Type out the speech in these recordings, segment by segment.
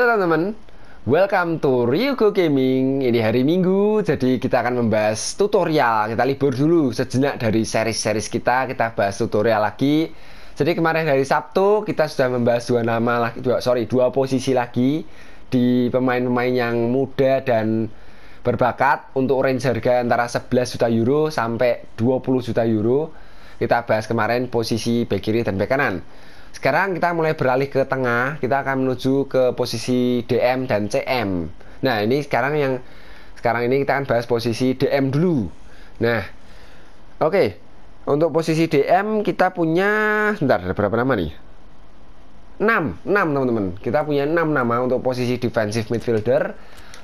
Halo teman-teman, welcome to Ryuko Gaming Ini hari Minggu, jadi kita akan membahas tutorial Kita libur dulu sejenak dari seri-seri kita Kita bahas tutorial lagi Jadi kemarin hari Sabtu kita sudah membahas dua nama lagi dua, Sorry, dua posisi lagi Di pemain-pemain yang muda dan berbakat Untuk range harga antara 11 juta euro sampai 20 juta euro Kita bahas kemarin posisi back kiri dan back kanan sekarang kita mulai beralih ke tengah, kita akan menuju ke posisi DM dan CM. Nah, ini sekarang yang sekarang ini kita akan bahas posisi DM dulu. Nah, oke. Okay. Untuk posisi DM kita punya sebentar ada berapa nama nih? 6, 6 teman-teman. Kita punya 6 nama untuk posisi defensive midfielder.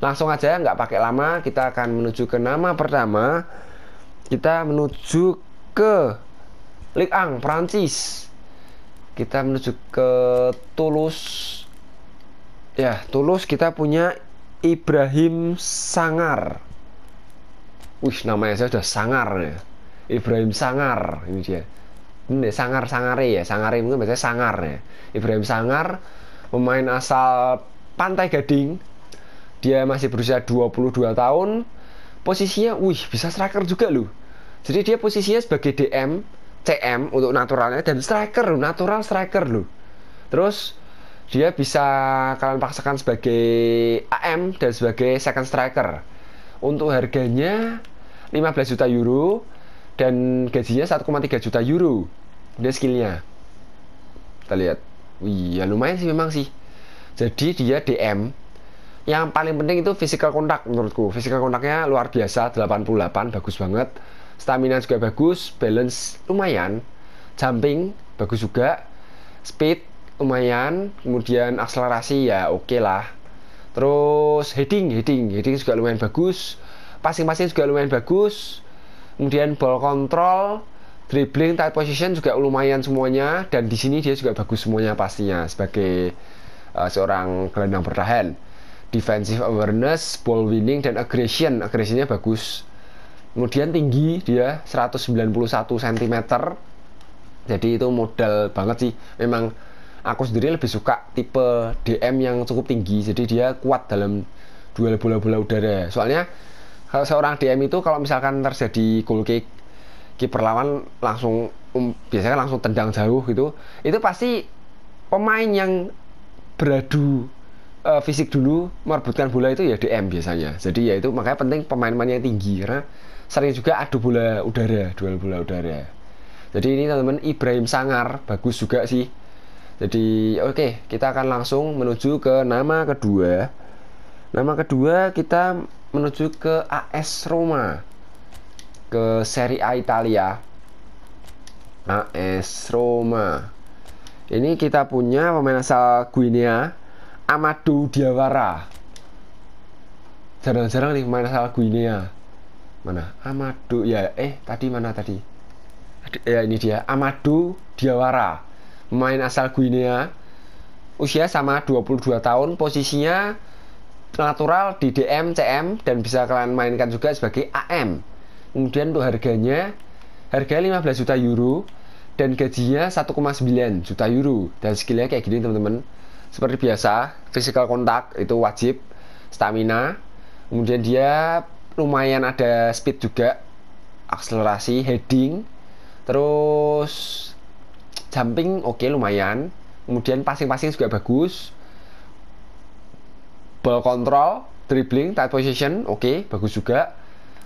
Langsung aja nggak pakai lama, kita akan menuju ke nama pertama. Kita menuju ke Ligue 1 Prancis kita menuju ke Tulus ya Tulus kita punya Ibrahim Sangar wih namanya saya sudah Sangar ya Ibrahim Sangar ini dia ini hmm, ya, Sangar Sangare ya Sangare mungkin biasanya Sangar ya Ibrahim Sangar pemain asal Pantai Gading dia masih berusia 22 tahun posisinya wih bisa striker juga loh jadi dia posisinya sebagai DM CM untuk naturalnya dan striker loh, natural striker loh. Terus dia bisa kalian paksakan sebagai AM dan sebagai second striker. Untuk harganya 15 juta euro dan gajinya 1,3 juta euro. Dia skillnya. Kita lihat. Wih, ya lumayan sih memang sih. Jadi dia DM. Yang paling penting itu physical contact menurutku. Physical contactnya luar biasa, 88 bagus banget stamina juga bagus balance lumayan jumping bagus juga speed lumayan kemudian akselerasi ya oke okay lah terus heading heading heading juga lumayan bagus passing-passing juga lumayan bagus kemudian ball control dribbling tight position juga lumayan semuanya dan di sini dia juga bagus semuanya pastinya sebagai uh, seorang gelandang bertahan defensive awareness ball winning dan aggression aggressionnya bagus kemudian tinggi dia 191 cm jadi itu modal banget sih memang aku sendiri lebih suka tipe DM yang cukup tinggi jadi dia kuat dalam duel bola-bola udara soalnya kalau seorang DM itu kalau misalkan terjadi goal kick kiper lawan langsung um, biasanya langsung tendang jauh gitu itu pasti pemain yang beradu uh, fisik dulu merebutkan bola itu ya DM biasanya jadi ya itu makanya penting pemain-pemain yang tinggi karena sering juga adu bola udara duel bola udara jadi ini teman-teman Ibrahim Sangar bagus juga sih jadi oke okay, kita akan langsung menuju ke nama kedua nama kedua kita menuju ke AS Roma ke Serie A Italia AS Roma ini kita punya pemain asal Guinea Amadou Diawara jarang-jarang nih pemain asal Guinea mana Amadu ya eh tadi mana tadi ya ini dia Amadu Diawara main asal Guinea usia sama 22 tahun posisinya natural di DM CM dan bisa kalian mainkan juga sebagai AM kemudian untuk harganya harga 15 juta euro dan gajinya 1,9 juta euro dan skillnya kayak gini teman-teman seperti biasa physical contact itu wajib stamina kemudian dia lumayan ada speed juga akselerasi heading terus jumping oke okay, lumayan kemudian passing-passing juga bagus ball control dribbling tight position oke okay, bagus juga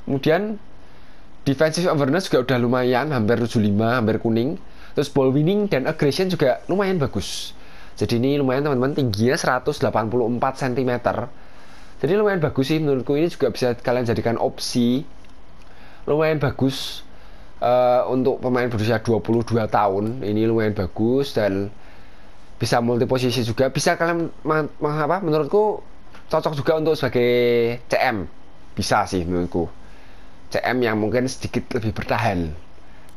kemudian defensive awareness juga udah lumayan hampir 75 hampir kuning terus ball winning dan aggression juga lumayan bagus jadi ini lumayan teman-teman tingginya 184 cm jadi lumayan bagus sih menurutku ini juga bisa kalian jadikan opsi lumayan bagus uh, untuk pemain berusia 22 tahun ini lumayan bagus dan bisa multi posisi juga bisa kalian ma ma apa menurutku cocok juga untuk sebagai CM bisa sih menurutku CM yang mungkin sedikit lebih bertahan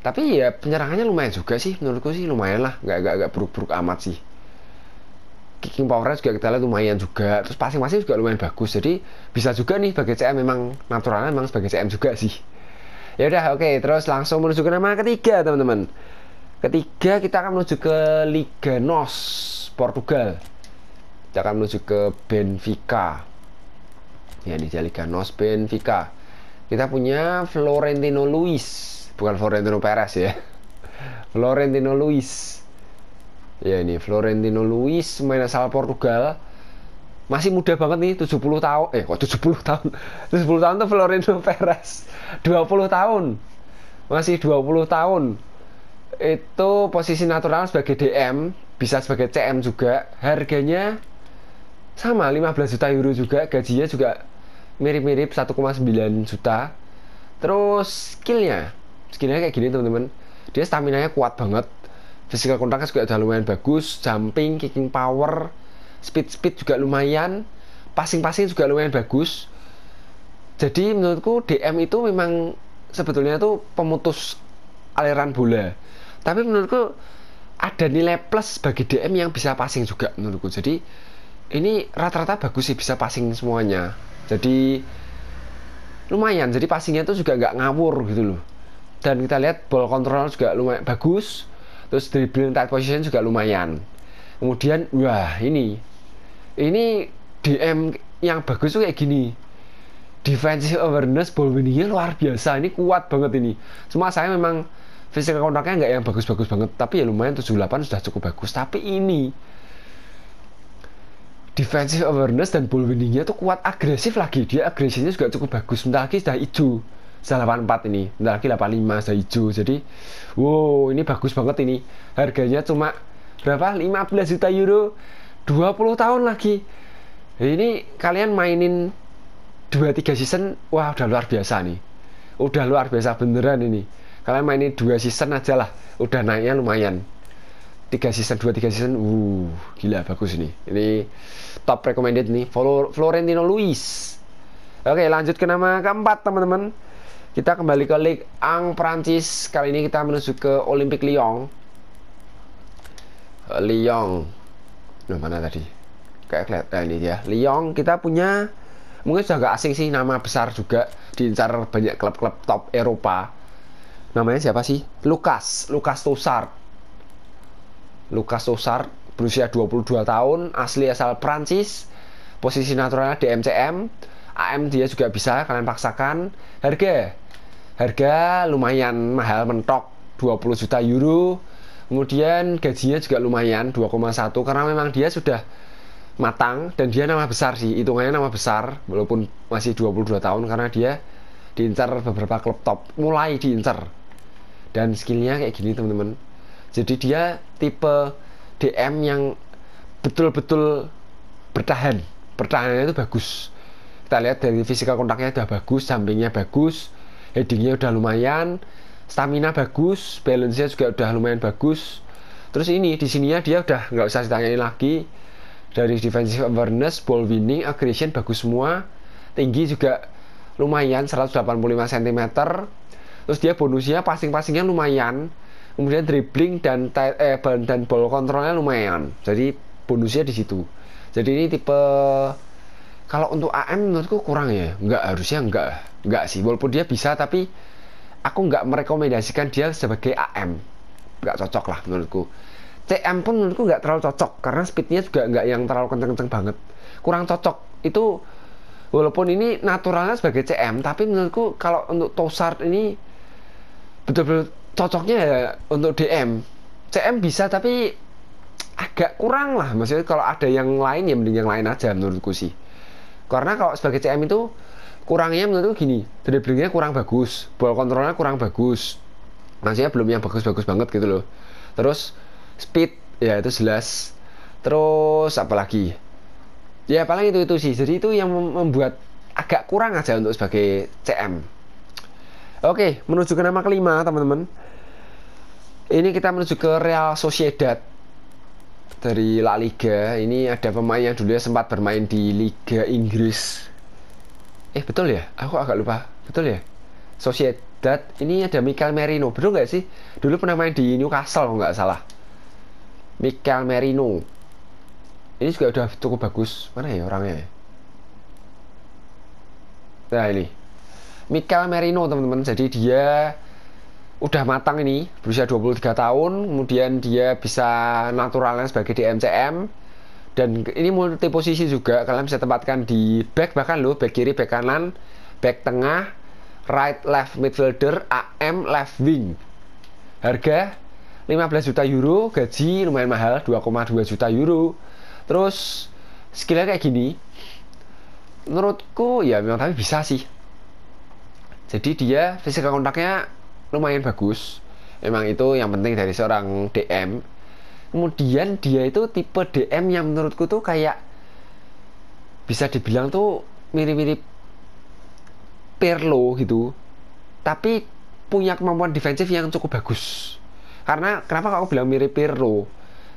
tapi ya penyerangannya lumayan juga sih menurutku sih lumayan lah nggak nggak buruk-buruk amat sih kicking powernya juga kita lihat lumayan juga terus passing passing juga lumayan bagus jadi bisa juga nih bagi CM memang naturalnya memang sebagai CM juga sih ya udah oke okay. terus langsung menuju ke nama ketiga teman-teman ketiga kita akan menuju ke Liga Nos Portugal kita akan menuju ke Benfica ya di Liga Nos Benfica kita punya Florentino Luis bukan Florentino Perez ya Florentino Luis ya ini Florentino Luis main asal Portugal masih muda banget nih 70 tahun eh kok 70 tahun 70 tahun tuh Florentino Perez 20 tahun masih 20 tahun itu posisi natural sebagai DM bisa sebagai CM juga harganya sama 15 juta euro juga gajinya juga mirip-mirip 1,9 juta terus skillnya skillnya kayak gini teman-teman dia stamina nya kuat banget physical kontaknya juga udah lumayan bagus jumping kicking power speed speed juga lumayan passing passing juga lumayan bagus jadi menurutku DM itu memang sebetulnya itu pemutus aliran bola tapi menurutku ada nilai plus bagi DM yang bisa passing juga menurutku jadi ini rata-rata bagus sih bisa passing semuanya jadi lumayan jadi passingnya itu juga nggak ngawur gitu loh dan kita lihat ball control juga lumayan bagus terus dribbling tight position juga lumayan kemudian wah ini ini DM yang bagus tuh kayak gini defensive awareness ball winningnya luar biasa ini kuat banget ini cuma saya memang physical kontaknya nggak yang bagus-bagus banget tapi ya lumayan 78 sudah cukup bagus tapi ini defensive awareness dan ball winningnya tuh kuat agresif lagi dia agresinya juga cukup bagus sebentar lagi sudah hijau salah 84 ini bentar lagi 85 saya hijau jadi wow ini bagus banget ini harganya cuma berapa 15 juta euro 20 tahun lagi ini kalian mainin 2-3 season wah udah luar biasa nih udah luar biasa beneran ini kalian mainin 2 season aja lah udah naiknya lumayan 3 season 2-3 season uh gila bagus ini ini top recommended nih Florentino Luis oke lanjut ke nama keempat teman-teman kita kembali ke Ligue ang Prancis. Kali ini kita menuju ke Olympique Lyon. Eh, Lyon. Loh, mana tadi? Kayak kelihatan eh, ini ya. Lyon kita punya mungkin sudah gak asing sih nama besar juga diincar banyak klub-klub top Eropa. Namanya siapa sih? Lukas, Lukas Tosar. Lukas Tosar berusia 22 tahun, asli asal Prancis. Posisi naturalnya DMCM AM dia juga bisa kalian paksakan harga harga lumayan mahal mentok 20 juta euro kemudian gajinya juga lumayan 2,1 karena memang dia sudah matang dan dia nama besar sih hitungannya nama besar walaupun masih 22 tahun karena dia diincar beberapa klub top mulai diincar dan skillnya kayak gini teman-teman jadi dia tipe DM yang betul-betul bertahan pertahanannya itu bagus kita lihat dari fisika kontaknya udah bagus sampingnya bagus headingnya udah lumayan stamina bagus balance-nya juga udah lumayan bagus terus ini di sininya dia udah nggak usah ditanyain lagi dari defensive awareness ball winning aggression bagus semua tinggi juga lumayan 185 cm terus dia bonusnya passing-passingnya lumayan kemudian dribbling dan eh, dan ball kontrolnya lumayan jadi bonusnya di situ jadi ini tipe kalau untuk AM menurutku kurang ya nggak harusnya nggak nggak sih walaupun dia bisa tapi aku nggak merekomendasikan dia sebagai AM nggak cocok lah menurutku CM pun menurutku nggak terlalu cocok karena speednya juga nggak yang terlalu kenceng-kenceng banget kurang cocok itu walaupun ini naturalnya sebagai CM tapi menurutku kalau untuk Tosart ini betul-betul cocoknya ya untuk DM CM bisa tapi agak kurang lah maksudnya kalau ada yang lain ya mending yang lain aja menurutku sih karena kalau sebagai CM itu kurangnya menurutku gini dribblingnya kurang bagus ball kontrolnya kurang bagus maksudnya belum yang bagus-bagus banget gitu loh terus speed ya itu jelas terus apalagi ya paling itu itu sih jadi itu yang membuat agak kurang aja untuk sebagai CM oke menuju ke nama kelima teman-teman ini kita menuju ke Real Sociedad dari La Liga ini ada pemain yang dulu ya sempat bermain di Liga Inggris eh betul ya aku agak lupa betul ya Sociedad ini ada Michael Merino betul nggak sih dulu pernah main di Newcastle kalau nggak salah Michael Merino ini juga udah cukup bagus mana ya orangnya ya? nah ini Michael Merino teman-teman jadi dia udah matang ini berusia 23 tahun kemudian dia bisa naturalnya sebagai DMCM dan ini multi posisi juga kalian bisa tempatkan di back bahkan lo back kiri back kanan back tengah right left midfielder AM left wing harga 15 juta euro gaji lumayan mahal 2,2 juta euro terus skillnya kayak gini menurutku ya memang tapi bisa sih jadi dia fisika kontaknya lumayan bagus memang itu yang penting dari seorang DM kemudian dia itu tipe DM yang menurutku tuh kayak bisa dibilang tuh mirip-mirip Perlo gitu tapi punya kemampuan defensif yang cukup bagus karena kenapa aku bilang mirip Perlo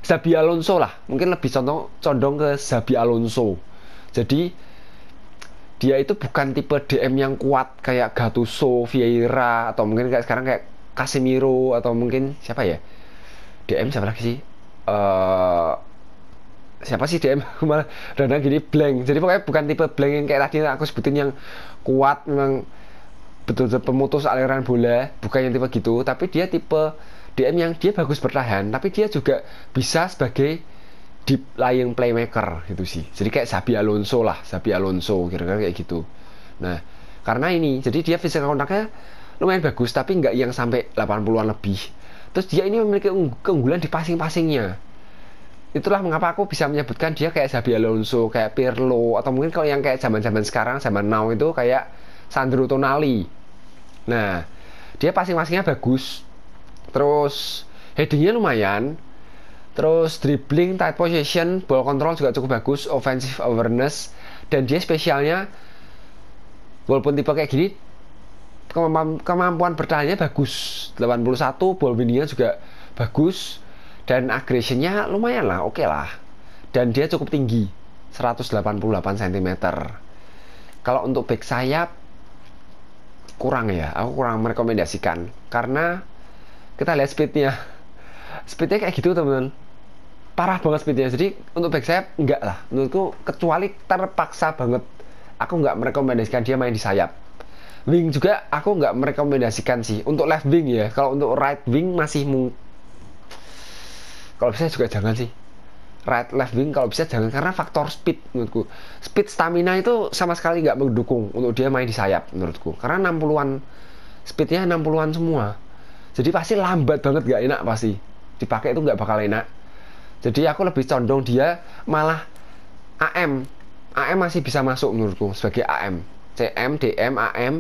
Zabi Alonso lah mungkin lebih contoh condong ke Zabi Alonso jadi dia itu bukan tipe DM yang kuat kayak Gattuso, Vieira atau mungkin kayak sekarang kayak Casemiro atau mungkin siapa ya DM siapa lagi sih uh, siapa sih DM malah dan gini blank jadi pokoknya bukan tipe blank yang kayak tadi aku sebutin yang kuat memang betul-betul pemutus aliran bola bukan yang tipe gitu tapi dia tipe DM yang dia bagus bertahan tapi dia juga bisa sebagai deep lying playmaker gitu sih jadi kayak Sabi Alonso lah Sabi Alonso kira-kira kayak gitu nah karena ini jadi dia physical contactnya lumayan bagus tapi nggak yang sampai 80-an lebih terus dia ini memiliki keunggulan di passing-passingnya itulah mengapa aku bisa menyebutkan dia kayak Xabi Alonso, kayak Pirlo atau mungkin kalau yang kayak zaman-zaman sekarang, zaman now itu kayak Sandro Tonali. Nah, dia passing-passingnya bagus. Terus headingnya lumayan, Terus dribbling, tight position, ball control juga cukup bagus, offensive awareness dan dia spesialnya walaupun tipe kayak gini kemampuan bertahannya bagus 81 ball winningnya juga bagus dan aggressionnya lumayan lah oke okay lah dan dia cukup tinggi 188 cm kalau untuk back sayap kurang ya aku kurang merekomendasikan karena kita lihat speednya speednya kayak gitu teman-teman parah banget speednya jadi untuk back sayap enggak lah menurutku kecuali terpaksa banget aku nggak merekomendasikan dia main di sayap wing juga aku nggak merekomendasikan sih untuk left wing ya kalau untuk right wing masih mung kalau bisa juga jangan sih right left wing kalau bisa jangan karena faktor speed menurutku speed stamina itu sama sekali nggak mendukung untuk dia main di sayap menurutku karena 60-an speednya 60-an semua jadi pasti lambat banget nggak enak pasti dipakai itu nggak bakal enak jadi aku lebih condong dia malah AM. AM masih bisa masuk menurutku sebagai AM. CM, DM, AM.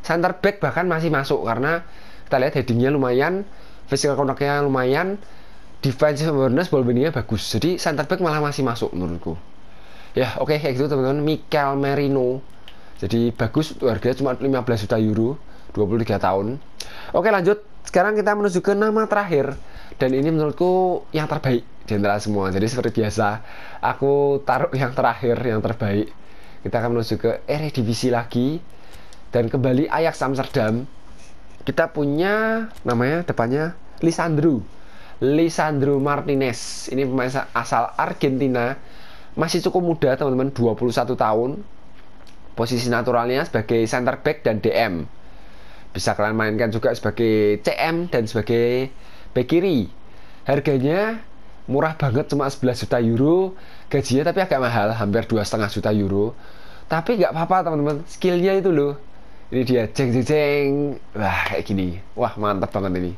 Center back bahkan masih masuk karena kita lihat headingnya lumayan, physical contactnya lumayan, defensive awareness ball winningnya bagus. Jadi center back malah masih masuk menurutku. Ya, oke okay, kayak gitu teman-teman. Mikel Merino. Jadi bagus harganya cuma 15 juta euro, 23 tahun. Oke, lanjut sekarang kita menuju ke nama terakhir dan ini menurutku yang terbaik di semua jadi seperti biasa aku taruh yang terakhir yang terbaik kita akan menuju ke Eredivisie lagi dan kembali Ajax Amsterdam kita punya namanya depannya Lisandro Lisandro Martinez ini pemain asal Argentina masih cukup muda teman-teman 21 tahun posisi naturalnya sebagai center back dan DM bisa kalian mainkan juga sebagai CM dan sebagai back kiri. Harganya murah banget cuma 11 juta euro, gajinya tapi agak mahal, hampir dua setengah juta euro. Tapi nggak apa-apa teman-teman, skillnya itu loh. Ini dia jeng jeng jeng, wah kayak gini, wah mantap banget ini.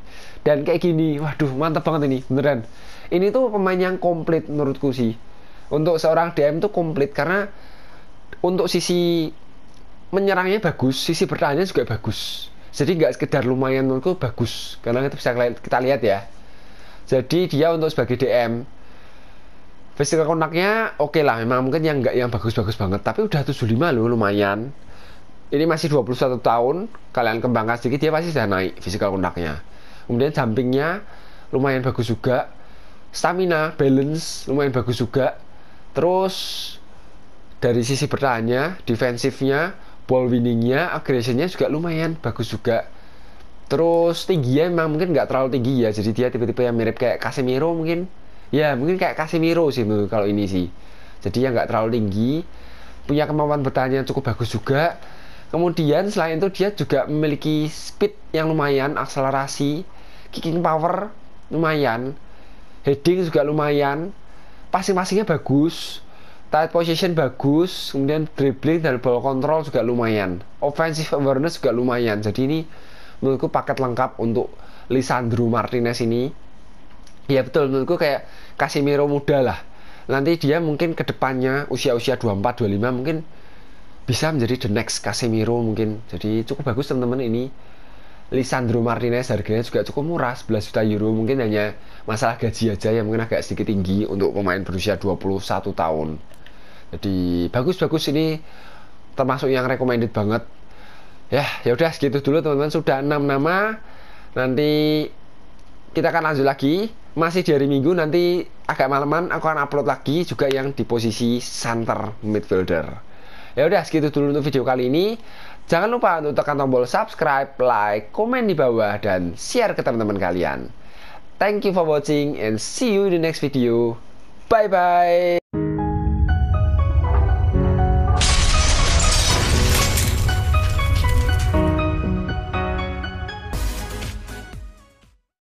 Dan kayak gini, waduh mantap banget ini, beneran. Ini tuh pemain yang komplit menurutku sih. Untuk seorang DM tuh komplit karena untuk sisi menyerangnya bagus, sisi bertahannya juga bagus jadi nggak sekedar lumayan menurutku bagus karena itu bisa kita lihat ya jadi dia untuk sebagai DM physical kontaknya oke okay lah memang mungkin yang nggak yang bagus-bagus banget tapi udah 75 loh lumayan ini masih 21 tahun kalian kembangkan sedikit dia pasti sudah naik physical kontaknya kemudian jumpingnya lumayan bagus juga stamina balance lumayan bagus juga terus dari sisi bertahannya defensifnya ball winningnya aggressionnya juga lumayan bagus juga terus tingginya memang mungkin nggak terlalu tinggi ya jadi dia tipe-tipe yang mirip kayak Casemiro mungkin ya mungkin kayak Casemiro sih menurut kalau ini sih jadi yang nggak terlalu tinggi punya kemampuan bertahan yang cukup bagus juga kemudian selain itu dia juga memiliki speed yang lumayan akselerasi kicking power lumayan heading juga lumayan passing-passingnya bagus tight position bagus kemudian dribbling dan ball control juga lumayan offensive awareness juga lumayan jadi ini menurutku paket lengkap untuk Lisandro Martinez ini ya betul menurutku kayak Casemiro muda lah nanti dia mungkin kedepannya usia-usia 24 25 mungkin bisa menjadi the next Casemiro mungkin jadi cukup bagus teman-teman ini Lisandro Martinez harganya juga cukup murah 11 juta euro mungkin hanya masalah gaji aja yang mungkin agak sedikit tinggi untuk pemain berusia 21 tahun jadi bagus-bagus ini termasuk yang recommended banget ya ya udah segitu dulu teman-teman sudah enam nama nanti kita akan lanjut lagi masih di hari Minggu nanti agak malaman aku akan upload lagi juga yang di posisi center midfielder. Ya udah segitu dulu untuk video kali ini. Jangan lupa untuk tekan tombol subscribe, like, komen di bawah dan share ke teman-teman kalian. Thank you for watching and see you in the next video. Bye bye.